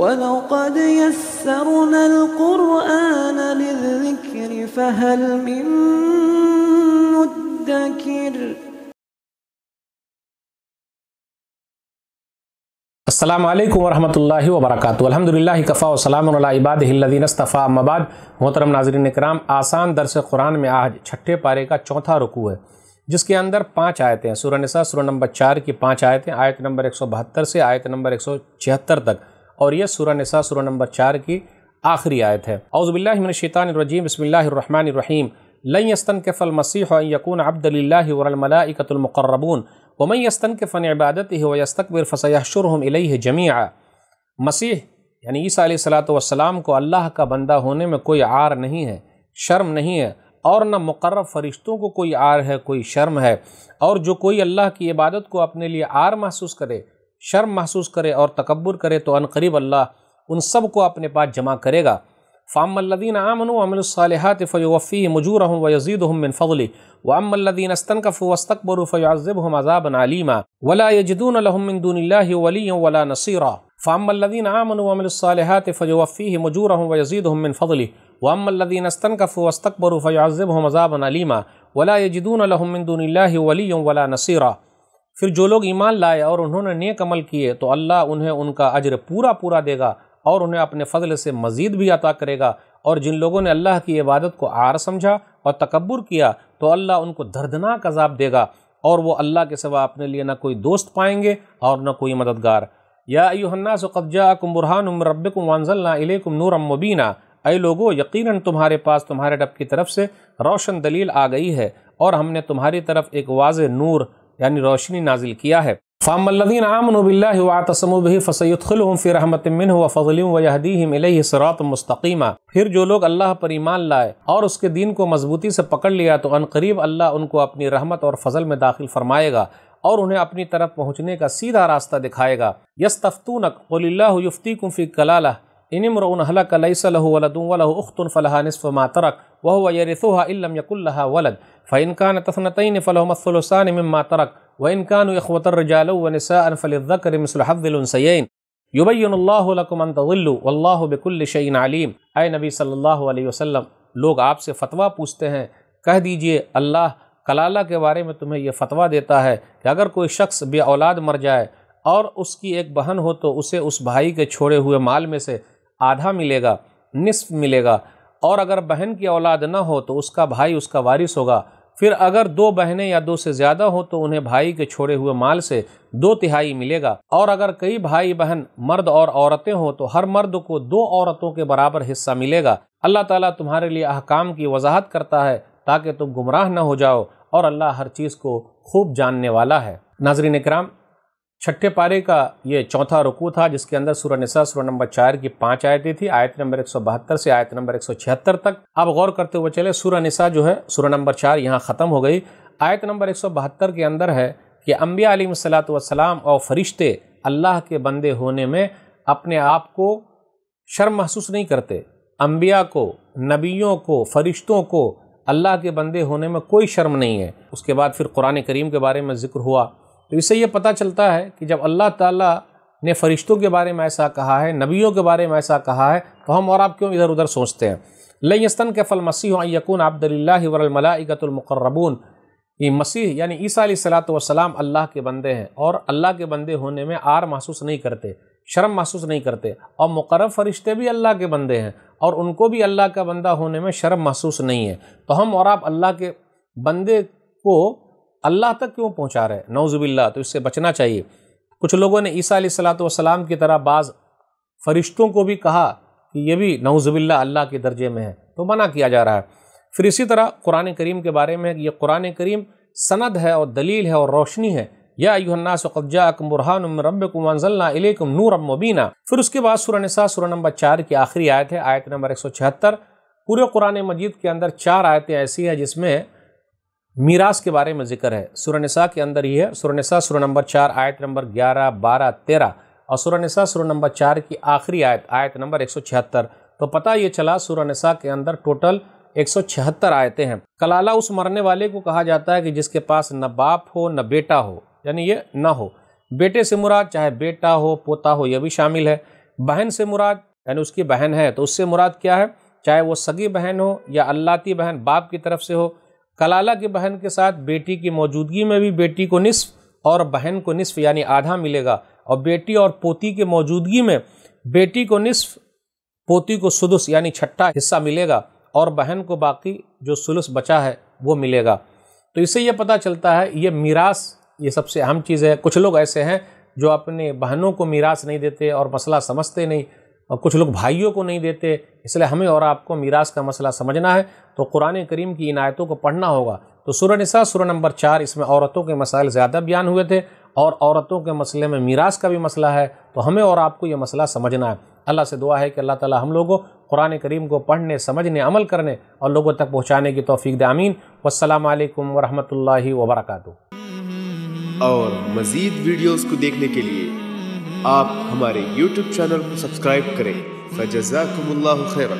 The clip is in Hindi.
ولقد يسرنا القرآن للذكر فهل من مدكر असलम वरहमल वबरक अलहमदिल्ला कफ़ा वसलामबादीनस्तफ़ा मबाद मोहतरम नाजरन कराम आसान दरस कुरान में आज छठे पारे का चौथा रुकू है जिसके अंदर पाँच आयतें हैं सुरनसा सुर नंबर चार की पाँच आयतें आयत नंबर एक सौ बहत्तर से आयत नंबर एक सौ छिहत्तर तक और यह सूर्य नसा सूर्य नंबर चार की आखिरी आयत है अउज़बिल्लाशैतानरजीम बसमीम यस्तन के फ़ल मसीह यकून वमई यस्तन के फ़न इबादत वस्तकबिर फ़सैशुरहम जमिया मसीह यानी ईसा सलाम को अल्लाह का बंदा होने में कोई आर नहीं है शर्म नहीं है और न मकर फरिश्तों को कोई आर है कोई शर्म है और जो कोई अल्लाह की इबादत को अपने लिए आर महसूस करे शर्म महसूस करे और तकबर करे तो अनकरीब अल्लाह उन सब को अपने पास जमा करेगा फ़ामल्लिन आमन अमलसालहत फ़यवफ़ी मजूर हम वजीद यजीद हम मिन फ़ली व अमल्लिन अस्तनकफ़स्तकबर फ़याज़ब हम वला यजदून लहमिनदूनला वली वला नसीरा फ़ामल्लिन आमन अमलसालहत फ़यवफ़ी मजूर हम वजीद यजीद हम मिन फ़ली व अमल्लिन अस्तनकफ़स्तकबर फ़याज़ब हम अजाबन आलिमा वला वली वला नसीरा फिर जो लोग ईमान लाए और उन्होंने नेक अमल किए तो अल्लाह उन्हें उनका अजर पूरा पूरा देगा और उन्हें अपने फजल से मज़ीद भी अता करेगा और जिन लोगों ने अल्लाह की इबादत को आर समझा और तकबर किया तो अल्लाह उनको दर्दनाक अजाब देगा और वो अल्लाह के सिवा अपने लिए ना कोई दोस्त पाएंगे और ना कोई मददगार या अयुहन्ना सकब्जा कुमरहान रबकुम वानजल्लाकुम नूरम मुबीना अय लोगो यकीन तुम्हारे पास तुम्हारे डब की तरफ से रोशन दलील आ गई है और हमने तुम्हारी तरफ एक वाज नूर यानी रोशनी नाजिल किया है फ़िर मुस्तकीमा फिर जो लोग अल्लाह पर ईमान लाए और उसके दीन को मजबूती से पकड़ लिया तो अनकरीब अल्लाह उनको अपनी रहमत और फजल में दाखिल फरमाएगा और उन्हें अपनी तरफ पहुँचने का सीधा रास्ता दिखाएगा यस तफ्तूनक युफ्ती कुफ़ी कलाला इनमरउन हलक लहु वलह उख्तन फ़लहा नसफ़ मातरक वह व इलम यकुल्ला वलद फ़ैनकान तसनतन फ़लहमसलसान मातरक व इनकान यखवतरजाल वनफ़लकर मसलहसैन वल्ला बकुल्ल शैन आए नबी सल्ला वसम लोग आपसे फ़तवा पूछते हैं कह दीजिए अल्लाह कलाला के बारे में तुम्हें यह फ़तवा देता है कि अगर कोई शख्स बे औलाद मर जाए और उसकी एक बहन हो तो उसे उस भाई के छोड़े हुए माल में से आधा मिलेगा निसफ मिलेगा और अगर बहन की औलाद ना हो तो उसका भाई उसका वारिस होगा फिर अगर दो बहनें या दो से ज़्यादा हो तो उन्हें भाई के छोड़े हुए माल से दो तिहाई मिलेगा और अगर कई भाई बहन मर्द और औरतें हों तो हर मर्द को दो औरतों के बराबर हिस्सा मिलेगा अल्लाह ताला तुम्हारे लिए अहकाम की वजाहत करता है ताकि तुम गुमराह न हो जाओ और अल्लाह हर चीज़ को खूब जानने वाला है नाजरीन कराम छठे पारे का ये चौथा रुकू था जिसके अंदर सूर्य निसा सूर्य नंबर चार की पांच आयतें थी आयत नंबर एक सौ बहत्तर से आयत नंबर एक सौ छिहत्तर तक अब गौर करते हुए चले सूर्य निसा जो है सूर्य नंबर चार यहाँ ख़त्म हो गई आयत नंबर एक सौ बहत्तर के अंदर है कि अम्बिया अलीम सलातम और फरिश्ते अल्लाह के बंदे होने में अपने आप को शर्म महसूस नहीं करते अम्बिया को नबियों को फरिश्तों को अल्लाह के बंदे होने में कोई शर्म नहीं है उसके बाद फिर कुरान करीम के बारे में ज़िक्र हुआ तो इससे ये पता चलता है कि जब अल्लाह ताला ने फरिश्तों के बारे में ऐसा कहा है नबियों के बारे में ऐसा कहा है तो हम और आप क्यों इधर उधर सोचते हैं लयस्तन के फल मसीह यकून आबदल्ला वरमलाइकतमकर्रबून ये मसीह यानी ईसा सलात वसलाम अल्लाह के बंदे हैं और अल्लाह के बंदे होने में आर महसूस नहीं करते शर्म महसूस नहीं करते और मुकर्रब फरिश्ते भी अल्लाह के बंदे हैं और उनको भी अल्लाह का बंदा होने में शर्म महसूस नहीं है तो हम और आप अल्लाह के बंदे को अल्लाह तक क्यों पहुँचा रहे नौजुबिल्ला तो इससे बचना चाहिए कुछ लोगों ने ईसा सलाम की तरह बाज़ फरिश्तों को भी कहा कि ये भी नौजुबिल्ला अल्लाह के दर्जे में है तो मना किया जा रहा है फिर इसी तरह कुरान करीम के बारे में ये कुरान करीम सनद है और दलील है और रोशनी है या युन्नासब्जाकमरहान रबकुमजल्लाकुम नूर मुबीना फिर उसके बाद सुर नसा सुर नंबर चार की आखिरी आयत है आयत नंबर एक सौ छिहत्तर पूरे कुरान मजीद के अंदर चार आयतें ऐसी हैं जिसमें मीरास के बारे में जिक्र है सुरनसा के अंदर ही है सुरनसा सुर नंबर चार आयत नंबर ग्यारह बारह तेरह और सुरनसा सुर नंबर चार की आखिरी आयत आयत नंबर एक सौ छिहत्तर तो पता ये चला सुरनसा के अंदर टोटल एक सौ छिहत्तर आयतें हैं कलाला उस मरने वाले को कहा जाता है कि जिसके पास न बाप हो न बेटा हो यानी ये न हो बेटे से मुराद चाहे बेटा हो पोता हो यह भी शामिल है बहन से मुराद यानी उसकी बहन है तो उससे मुराद क्या है चाहे वो सगी बहन हो या अल्लाती बहन बाप की तरफ से हो कलाला की बहन के साथ बेटी की मौजूदगी में भी बेटी को निसफ और बहन को निसफ यानी आधा मिलेगा और बेटी और पोती के मौजूदगी में बेटी को निसफ पोती को सुदुस यानी छठा हिस्सा मिलेगा और बहन को बाकी जो सुलस बचा है वो मिलेगा तो इससे ये पता चलता है ये मीरास ये सबसे अहम चीज़ है कुछ लोग ऐसे हैं जो अपने बहनों को मीरास नहीं देते और मसला समझते नहीं और कुछ लोग भाइयों को नहीं देते इसलिए हमें और आपको मीरास का मसला समझना है तो कुरान करीम की इन आयतों को पढ़ना होगा तो सूर्य निसा सूर्य नंबर चार इसमें औरतों के मसाइल ज़्यादा बयान हुए थे और औरतों के मसले में मीरास का भी मसला है तो हमें और आपको ये मसला समझना है अल्लाह से दुआ है कि अल्लाह ताला हम लोगों कुरान करीम को पढ़ने समझने अमल करने और लोगों तक पहुँचाने की तोफ़ी दामीन वालकम वरहमल वबरक और मज़ीद वीडियोज़ को देखने के लिए आप हमारे YouTube चैनल को सब्सक्राइब करें फजजाकुमुल्लाहु खैरा